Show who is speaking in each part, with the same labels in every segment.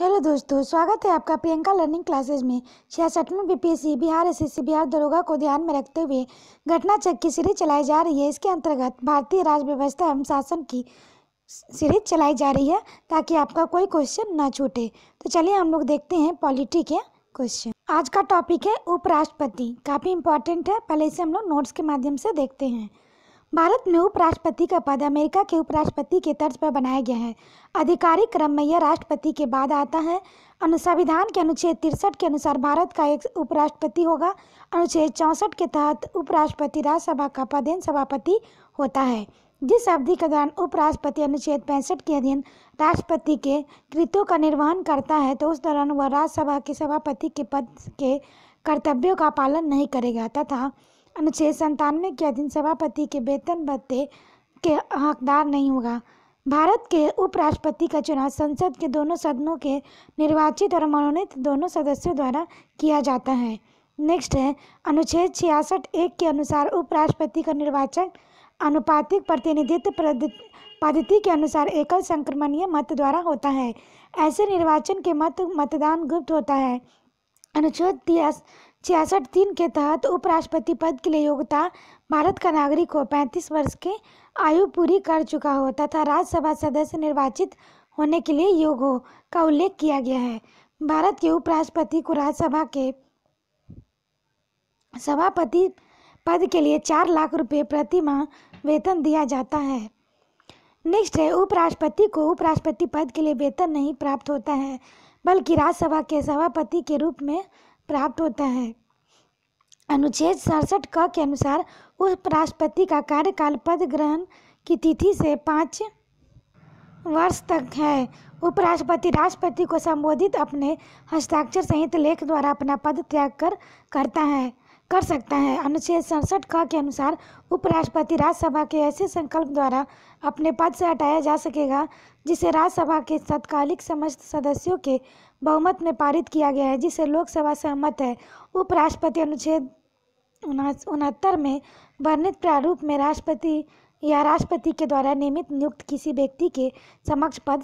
Speaker 1: hello दोस्तों तो स्वागत है आपका प्रियंका लर्निंग क्लासेस में छियासठवीं B P Bihar S S Bihar दरोगा को ध्यान में रखते हुए घटना चक की सीरीज चलाई जा रही है इसके अंतर्गत भारतीय राज्य व्यवस्था एवं शासन की सीरीज चलाई जा रही है ताकि आपका कोई क्वेश्चन ना छूटे तो चलिए हम लोग देखते हैं पॉलिटी के क्वेश्चन आज का टॉपिक है उपराष्ट्रपति काफ़ी इंपॉर्टेंट है पहले इसे हम लोग नोट्स के माध्यम से देखते हैं भारत में उपराष्ट्रपति का पद अमेरिका के उपराष्ट्रपति के तर्ज पर बनाया गया है आधिकारिक क्रम में यह राष्ट्रपति के बाद आता है अनुसंविधान के अनुच्छेद तिरसठ के अनुसार भारत का एक उपराष्ट्रपति होगा अनुच्छेद चौंसठ के तहत उपराष्ट्रपति राज्यसभा का पदेन सभापति होता है जिस अवधि के दौरान उपराष्ट्रपति अनुच्छेद पैंसठ के अधीन राष्ट्रपति के कृत्यों का निर्वहन करता है तो उस दौरान वह राज्यसभा के सभापति के पद के कर्तव्यों का पालन नहीं करेगा तथा अनुच्छेद संतानवे के अधीन सभापति के वेतन भत्ते के हकदार नहीं होगा भारत के उपराष्ट्रपति का चुनाव संसद के दोनों सदनों के निर्वाचित और मनोनीत दोनों सदस्यों द्वारा किया जाता है नेक्स्ट है अनुच्छेद छियासठ एक के अनुसार उपराष्ट्रपति का निर्वाचन अनुपातिक प्रतिनिधित्व पद्धति के अनुसार एकल संक्रमणीय मत द्वारा होता है ऐसे निर्वाचन के मत मतदान गुप्त होता है अनुच्छेद छियासठ दिन के तहत उपराष्ट्रपति पद के लिए योग्यता भारत का नागरिक हो पैंतीस वर्ष के आयु पूरी कर चुका हो तथा राज्यसभा सदस्य निर्वाचित होने के लिए योग हो का उल्लेख किया गया है भारत के उपराष्ट्रपति को राज्यसभा के सभापति पद के लिए चार लाख रुपये प्रति माह वेतन दिया जाता है नेक्स्ट है उपराष्ट्रपति को उपराष्ट्रपति पद के लिए वेतन नहीं प्राप्त होता है बल्कि राज्यसभा के सभापति के रूप में प्राप्त होता है अनुच्छेद सड़सठ क के अनुसार उपराष्ट्रपति का कार्यकाल पद ग्रहण की तिथि से पाँच वर्ष तक है उपराष्ट्रपति राष्ट्रपति को संबोधित अपने हस्ताक्षर सहित लेख द्वारा अपना पद त्याग कर करता है कर सकता है अनुच्छेद सड़सठ क के अनुसार उपराष्ट्रपति राज्यसभा के ऐसे संकल्प द्वारा अपने पद से हटाया जा सकेगा जिसे राज्यसभा के तत्कालिक समस्त सदस्यों के बहुमत में पारित किया गया है जिसे लोकसभा सहमत है उपराष्ट्रपति अनुच्छेद उनहत्तर में वर्णित प्रारूप में राष्ट्रपति या राष्ट्रपति के द्वारा नियमित नियुक्त किसी व्यक्ति के समक्ष पद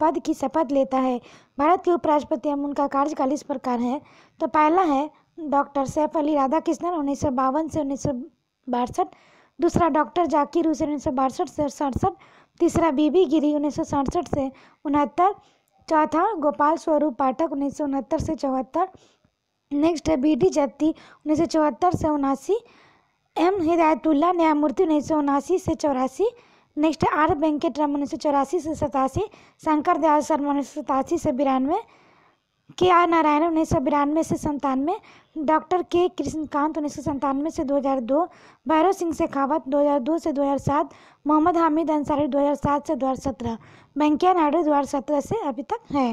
Speaker 1: पद की शपथ लेता है भारत के उपराष्ट्रपति एवं उनका कार्यकाल इस प्रकार है तो पहला है डॉक्टर सैफ अली राधाकृष्णन उन्नीस सौ बावन से उन्नीस सौ बासठ दूसरा डॉक्टर जाकिर हुसैन उन्नीस सौ बासठ से सड़सठ तीसरा बीबी गिरी उन्नीस सौ सड़सठ से उनहत्तर चौथा गोपाल स्वरूप पाठक उन्नीस सौ उनहत्तर से चौहत्तर नेक्स्ट है बी डी जत्ती उन्नीस सौ चौहत्तर से उनासी एम हिदायतुल्ला न्यायमूर्ति उन्नीस सौ उनासी से चौरासी नेक्स्ट है आर वेंकट राम उन्नीस सौ चौरासी से सतासी शंकर दयाल शर्मा उन्नीस सौ सतासी से बिरानवे के आर नारायण उन्नीस सौ बिरानवे से संतानवे डॉक्टर के कृष्णकांत उन्नीस सौ संतानवे से 2002 भैरव सिंह शेखावत 2002 से 2007 मोहम्मद हामिद अंसारी 2007 से 2017 वेंकैया नायडू 2017 से अभी तक है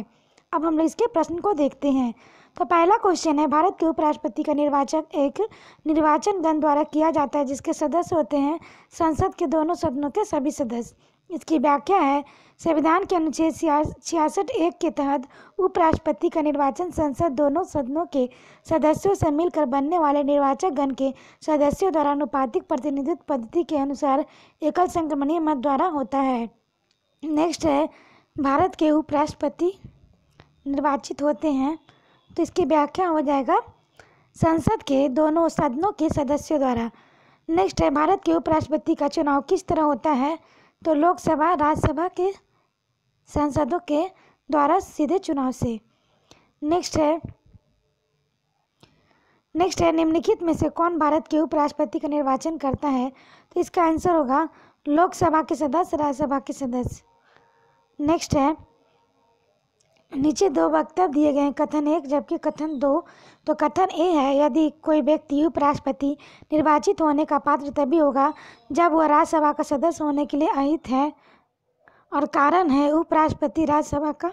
Speaker 1: अब हम लोग इसके प्रश्न को देखते हैं तो पहला क्वेश्चन है भारत के उपराष्ट्रपति का निर्वाचन एक निर्वाचन दल द्वारा किया जाता है जिसके सदस्य होते हैं संसद के दोनों सदनों के सभी सदस्य इसकी व्याख्या है संविधान के अनुच्छेद छियासठ एक के तहत उपराष्ट्रपति का निर्वाचन संसद दोनों सदनों के सदस्यों से मिलकर बनने वाले निर्वाचक गण के सदस्यों द्वारा अनुपातिक प्रतिनिधित्व पद्धति के अनुसार एकल संक्रमणीय मत द्वारा होता है नेक्स्ट है भारत के उपराष्ट्रपति निर्वाचित होते हैं तो इसकी व्याख्या हो जाएगा संसद के दोनों सदनों के सदस्यों द्वारा नेक्स्ट है भारत के उपराष्ट्रपति का चुनाव किस तरह होता है तो लोकसभा राज्यसभा के सांसदों के द्वारा सीधे चुनाव से नेक्स्ट है नेक्स्ट है निम्नलिखित में से कौन भारत के उपराष्ट्रपति का निर्वाचन करता है तो इसका आंसर होगा लोकसभा के सदस्य राज्यसभा के सदस्य नेक्स्ट है नीचे दो वक्तव्य दिए गए कथन एक जबकि कथन दो तो कथन ए है यदि कोई व्यक्ति उपराष्ट्रपति निर्वाचित होने का पात्र तभी होगा जब वह राज्यसभा का सदस्य होने के लिए अहित है और कारण है उपराष्ट्रपति राज्यसभा का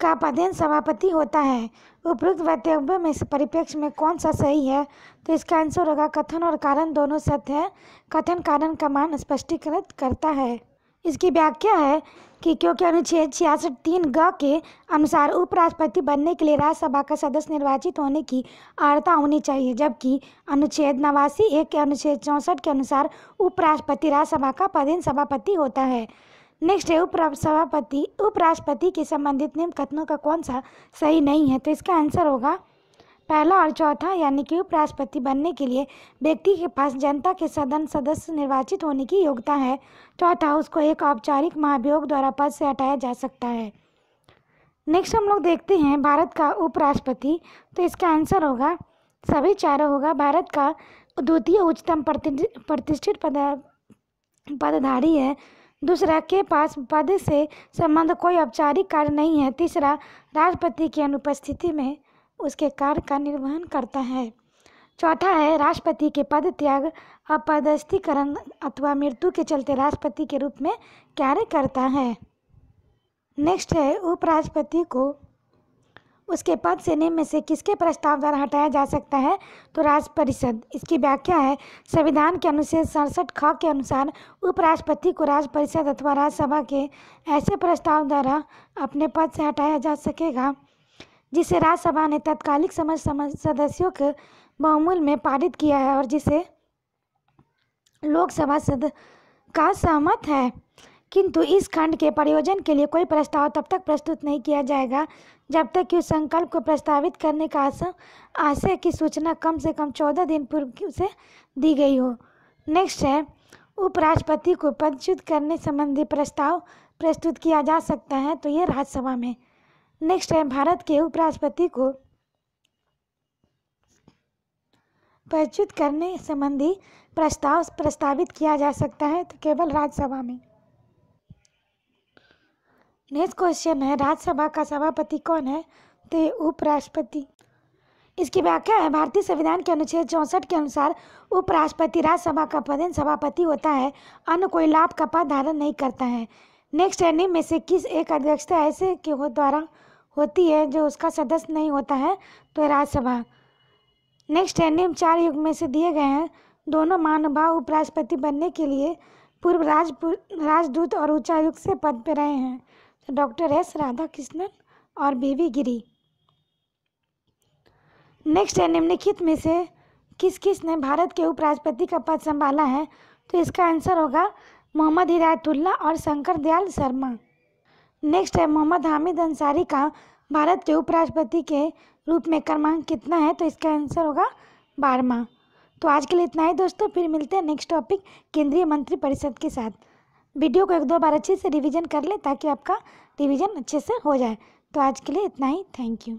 Speaker 1: का पदेन सभापति होता है उपरोक्त वक्तव्य में से परिप्रेक्ष्य में कौन सा सही है तो इसका आंसर होगा कथन और कारण दोनों सत्य है कथन कारण का मान स्पष्टीकृत करता है इसकी व्याख्या है कि क्योंकि अनुच्छेद छियासठ तीन ग के अनुसार उपराष्ट्रपति बनने के लिए राज्यसभा का सदस्य निर्वाचित होने की आर्ता होनी चाहिए जबकि अनुच्छेद नवासी एक के अनुच्छेद चौंसठ के अनुसार उपराष्ट्रपति राज्यसभा का पदेन सभापति होता है नेक्स्ट है उपसभापति उपराष्ट्रपति के संबंधित निम्न कथनों का कौन सा सही नहीं है तो इसका आंसर होगा पहला और चौथा यानी कि उपराष्ट्रपति बनने के लिए व्यक्ति के पास जनता के सदन सदस्य निर्वाचित होने की योग्यता है चौथा उसको एक औपचारिक महाभियोग द्वारा पद से हटाया जा सकता है नेक्स्ट हम लोग देखते हैं भारत का उपराष्ट्रपति तो इसका आंसर होगा सभी चारों होगा भारत का द्वितीय उच्चतम प्रतिष्ठित पद पदधारी है दूसरा के पास पद से संबंध कोई औपचारिक कार्य नहीं है तीसरा राष्ट्रपति की अनुपस्थिति में उसके कार्य का निर्वहन करता है चौथा है राष्ट्रपति के पद त्याग अपदस्थीकरण अथवा मृत्यु के चलते राष्ट्रपति के रूप में कार्य करता है नेक्स्ट है उपराष्ट्रपति को उसके पद से निम्न से किसके प्रस्ताव द्वारा हटाया जा सकता है तो राज्य परिषद इसकी व्याख्या है संविधान के अनुच्छेद सड़सठ ख के अनुसार उपराष्ट्रपति को राज्य परिषद अथवा राज्यसभा के ऐसे प्रस्ताव द्वारा अपने पद से हटाया जा सकेगा जिसे राज्यसभा ने तत्कालिक समझ समझ सदस्यों के बहुमूल में पारित किया है और जिसे लोकसभा सद का सहमत है किंतु इस खंड के प्रयोजन के लिए कोई प्रस्ताव तब तक प्रस्तुत नहीं किया जाएगा जब तक कि उस संकल्प को प्रस्तावित करने का आशय की सूचना कम से कम चौदह दिन पूर्व से दी गई हो नेक्स्ट है उपराष्ट्रपति को पदच्युत करने संबंधी प्रस्ताव प्रस्तुत किया जा सकता है तो ये राज्यसभा में नेक्स्ट टाइम भारत के उपराष्ट्रपति को परिचित करने संबंधी प्रस्ताव प्रस्तावित किया जा सकता है तो केवल राज्यसभा में नेक्स्ट क्वेश्चन है राज्यसभा का सभापति कौन है तो उपराष्ट्रपति इसकी व्याख्या है भारतीय संविधान के अनुच्छेद चौंसठ के अनुसार उपराष्ट्रपति राज्यसभा का पदेन सभापति होता है अन्य कोई लाभ का पद धारण नहीं करता है नेक्स्ट है निम्न में से किस एक अध्यक्षता ऐसे के हो द्वारा होती है जो उसका सदस्य नहीं होता है तो राज्यसभा नेक्स्ट है निम्न चार युग में से दिए गए हैं दोनों महानुभाव उपराष्ट्रपति बनने के लिए पूर्व राज राजदूत और उच्चायुक्त से पद पर रहे हैं तो डॉक्टर एस राधा कृष्णन और बीवी गिरी नेक्स्ट है निम्नलिखित में से किस किस ने भारत के उपराष्ट्रपति का पद संभाला है तो इसका आंसर होगा मोहम्मद हिदायतुल्ला और शंकर दयाल शर्मा नेक्स्ट है मोहम्मद हामिद अंसारी का भारत के उपराष्ट्रपति के रूप में क्रमांक कितना है तो इसका आंसर होगा बारहवा तो आज के लिए इतना ही दोस्तों फिर मिलते हैं नेक्स्ट टॉपिक केंद्रीय मंत्री परिषद के साथ वीडियो को एक दो बार अच्छे से रिवीजन कर लें ताकि आपका रिवीजन अच्छे से हो जाए तो आज के लिए इतना ही थैंक यू